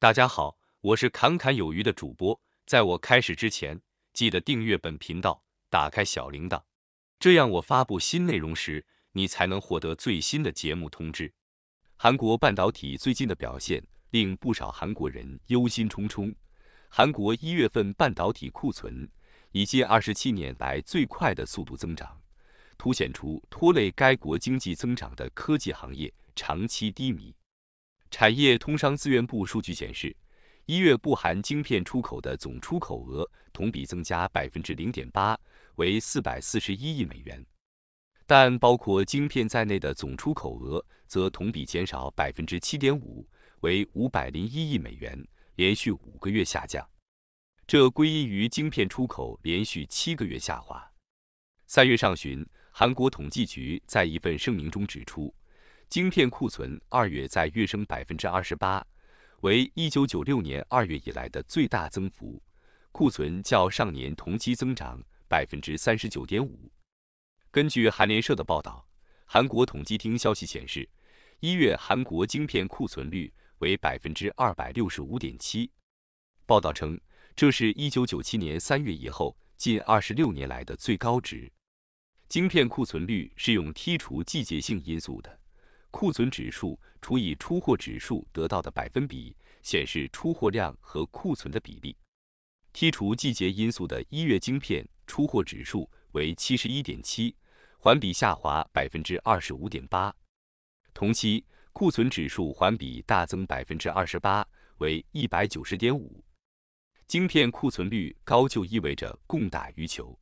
大家好，我是侃侃有余的主播。在我开始之前，记得订阅本频道，打开小铃铛，这样我发布新内容时，你才能获得最新的节目通知。韩国半导体最近的表现令不少韩国人忧心忡忡。韩国一月份半导体库存以近二十七年来最快的速度增长，凸显出拖累该国经济增长的科技行业长期低迷。产业通商资源部数据显示，一月不含晶片出口的总出口额同比增加百分之零点八，为四百四十一亿美元；但包括晶片在内的总出口额则同比减少百分之七点五，为五百零一亿美元，连续五个月下降。这归因于晶片出口连续七个月下滑。三月上旬，韩国统计局在一份声明中指出。晶片库存二月在跃升百分之二十八，为一九九六年二月以来的最大增幅，库存较上年同期增长百分之三十九点五。根据韩联社的报道，韩国统计厅消息显示，一月韩国晶片库存率为百分之二百六十五点七，报道称这是一九九七年三月以后近二十六年来的最高值。晶片库存率是用剔除季节性因素的。库存指数除以出货指数得到的百分比，显示出货量和库存的比例。剔除季节因素的一月晶片出货指数为七十一点七，环比下滑百分之二十五点八。同期库存指数环比大增百分之二十八，为一百九十点五。晶片库存率高就意味着供大于求。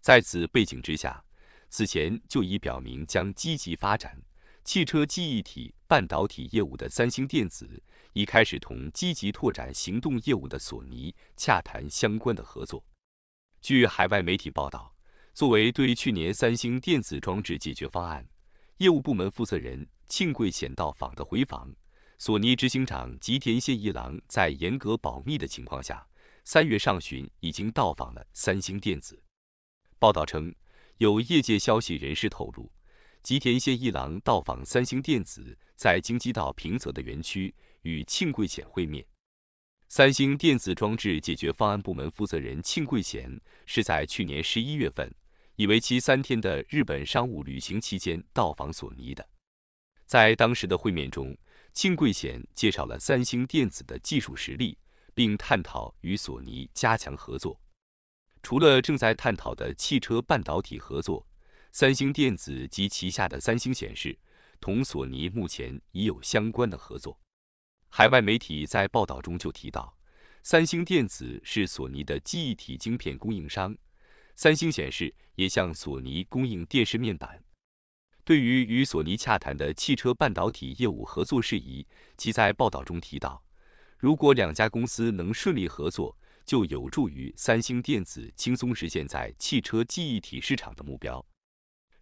在此背景之下，此前就已表明将积极发展。汽车记忆体半导体业务的三星电子已开始同积极拓展行动业务的索尼洽谈相关的合作。据海外媒体报道，作为对去年三星电子装置解决方案业务部门负责人庆贵贤到访的回访，索尼执行长吉田宪一郎在严格保密的情况下，三月上旬已经到访了三星电子。报道称，有业界消息人士透露。吉田宪一郎到访三星电子在京畿道平泽的园区，与庆贵显会面。三星电子装置解决方案部门负责人庆贵贤是在去年十一月份以为期三天的日本商务旅行期间到访索尼的。在当时的会面中，庆贵贤介绍了三星电子的技术实力，并探讨与索尼加强合作。除了正在探讨的汽车半导体合作。三星电子及旗下的三星显示同索尼目前已有相关的合作。海外媒体在报道中就提到，三星电子是索尼的记忆体晶片供应商，三星显示也向索尼供应电视面板。对于与索尼洽谈的汽车半导体业务合作事宜，其在报道中提到，如果两家公司能顺利合作，就有助于三星电子轻松实现在汽车记忆体市场的目标。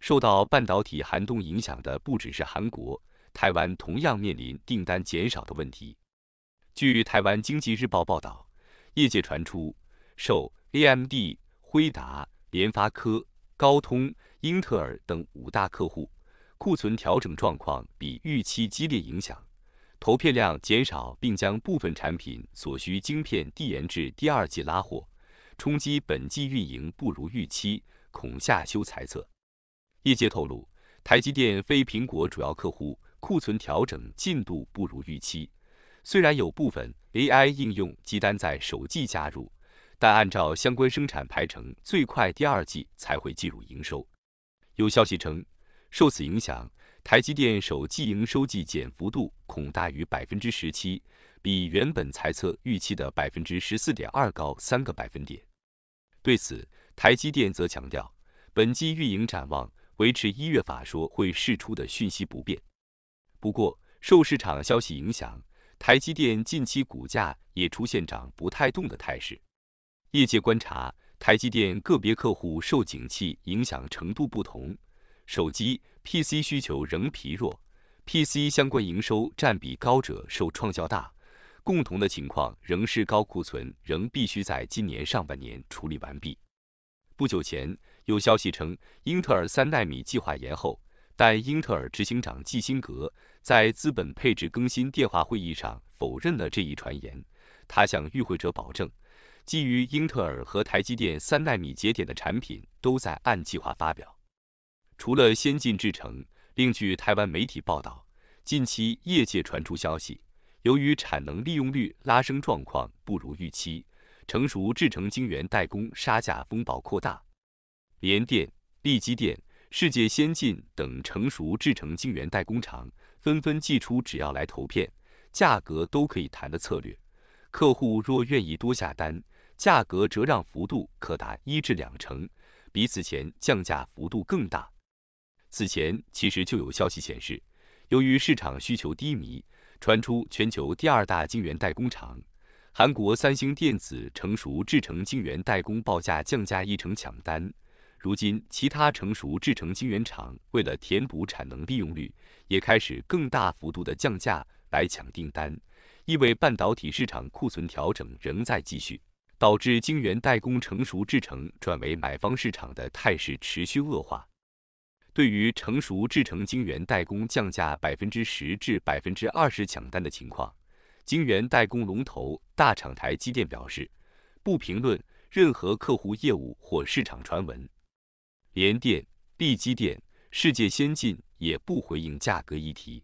受到半导体寒冬影响的不只是韩国，台湾同样面临订单减少的问题。据台湾经济日报报道，业界传出受 AMD、辉达、联发科、高通、英特尔等五大客户库存调整状况比预期激烈，影响投片量减少，并将部分产品所需晶片递延至第二季拉货，冲击本季运营不如预期，恐下修财测。业界透露，台积电非苹果主要客户库存调整进度不如预期。虽然有部分 AI 应用积单在首季加入，但按照相关生产排程，最快第二季才会计入营收。有消息称，受此影响，台积电首季营收季减幅度恐大于百分之十七，比原本猜测预期的百分之十四点二高三个百分点。对此，台积电则强调，本季运营展望。维持一月法说会释出的讯息不变，不过受市场消息影响，台积电近期股价也出现涨不太动的态势。业界观察，台积电个别客户受景气影响程度不同，手机、PC 需求仍疲弱，PC 相关营收占比高者受创较大。共同的情况仍是高库存仍必须在今年上半年处理完毕。不久前有消息称，英特尔三纳米计划延后，但英特尔执行长基辛格在资本配置更新电话会议上否认了这一传言。他向与会者保证，基于英特尔和台积电三纳米节点的产品都在按计划发表。除了先进制程，另据台湾媒体报道，近期业界传出消息，由于产能利用率拉升状况不如预期。成熟制成晶圆代工杀价风暴扩大，联电、力积电、世界先进等成熟制成晶圆代工厂纷纷寄出只要来投片，价格都可以谈的策略。客户若愿意多下单，价格折让幅度可达一至两成，比此前降价幅度更大。此前其实就有消息显示，由于市场需求低迷，传出全球第二大晶圆代工厂。韩国三星电子成熟制程晶圆代工报价降价一成抢单，如今其他成熟制程晶圆厂为了填补产能利用率，也开始更大幅度的降价来抢订单，意味半导体市场库存调整仍在继续，导致晶圆代工成熟制程转为买方市场的态势持续恶化。对于成熟制程晶圆代工降价百分之十至百分之二十抢单的情况。晶圆代工龙头大厂台积电表示，不评论任何客户业务或市场传闻。联电、力积电、世界先进也不回应价格议题。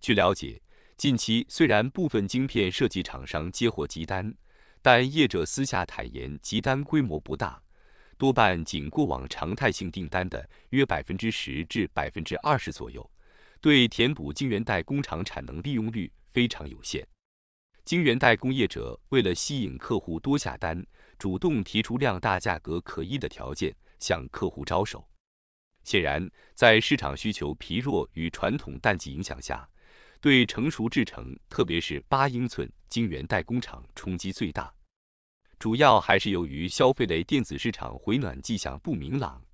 据了解，近期虽然部分晶片设计厂商接获集单，但业者私下坦言集单规模不大，多半仅过往常态性订单的约百分之十至百分之二十左右，对填补晶圆代工厂产能利用率非常有限。晶圆代工业者为了吸引客户多下单，主动提出量大价格可议的条件，向客户招手。显然，在市场需求疲弱与传统淡季影响下，对成熟制程，特别是八英寸晶圆代工厂冲击最大。主要还是由于消费类电子市场回暖迹象不明朗。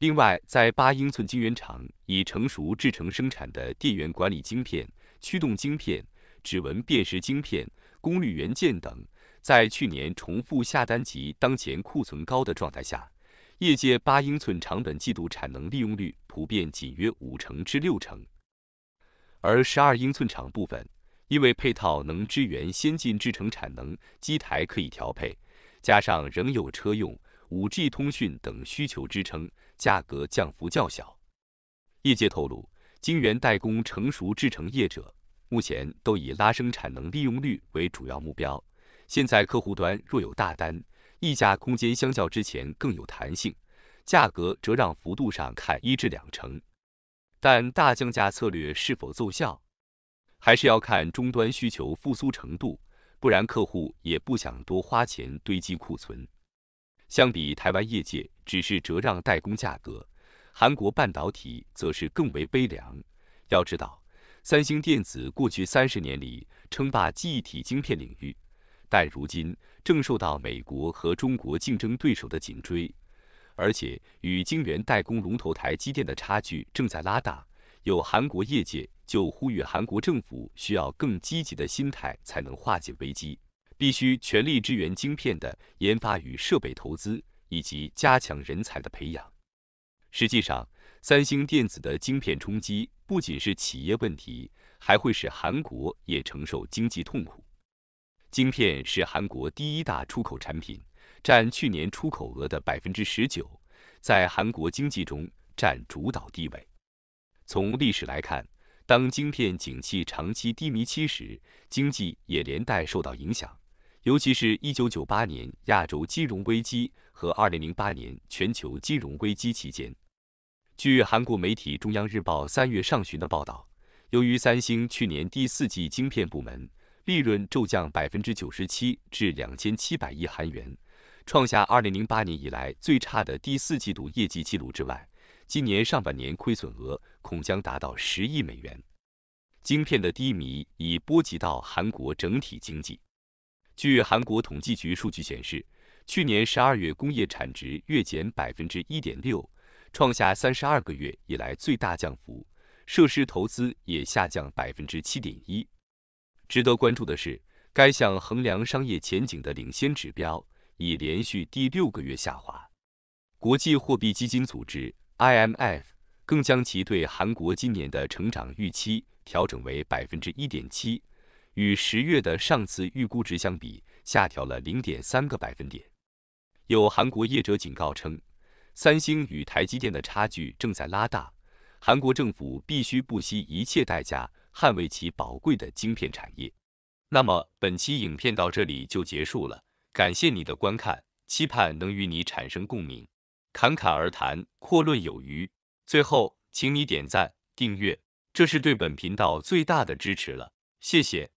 另外，在八英寸晶圆厂以成熟制程生产的电源管理晶片、驱动晶片、指纹辨识晶片。功率元件等，在去年重复下单及当前库存高的状态下，业界八英寸长本季度产能利用率普遍仅约五成至六成。而十二英寸厂部分，因为配套能支援先进制程产能，机台可以调配，加上仍有车用、五 G 通讯等需求支撑，价格降幅较小。业界透露，晶圆代工成熟制程业者。目前都以拉升产能利用率为主要目标。现在客户端若有大单，溢价空间相较之前更有弹性，价格折让幅度上看一至两成。但大降价策略是否奏效，还是要看终端需求复苏程度，不然客户也不想多花钱堆积库存。相比台湾业界只是折让代工价格，韩国半导体则是更为悲凉。要知道。三星电子过去三十年里称霸记忆体晶片领域，但如今正受到美国和中国竞争对手的紧追，而且与晶圆代工龙头台积电的差距正在拉大。有韩国业界就呼吁韩国政府需要更积极的心态才能化解危机，必须全力支援晶片的研发与设备投资，以及加强人才的培养。实际上，三星电子的晶片冲击。不仅是企业问题，还会使韩国也承受经济痛苦。晶片是韩国第一大出口产品，占去年出口额的百分之十九，在韩国经济中占主导地位。从历史来看，当晶片景气长期低迷期时，经济也连带受到影响，尤其是一九九八年亚洲金融危机和二零零八年全球金融危机期间。据韩国媒体《中央日报》三月上旬的报道，由于三星去年第四季晶片部门利润骤降百分之九十七至两千七百亿韩元，创下二零零八年以来最差的第四季度业绩记录之外，今年上半年亏损额恐将达到十亿美元。晶片的低迷已波及到韩国整体经济。据韩国统计局数据显示，去年十二月工业产值月减百分之一点六。创下三十二个月以来最大降幅，设施投资也下降百分之七点一。值得关注的是，该项衡量商业前景的领先指标已连续第六个月下滑。国际货币基金组织 （IMF） 更将其对韩国今年的成长预期调整为百分之一点七，与十月的上次预估值相比，下调了零点三个百分点。有韩国业者警告称。三星与台积电的差距正在拉大，韩国政府必须不惜一切代价捍卫其宝贵的晶片产业。那么本期影片到这里就结束了，感谢你的观看，期盼能与你产生共鸣。侃侃而谈，阔论有余。最后，请你点赞、订阅，这是对本频道最大的支持了，谢谢。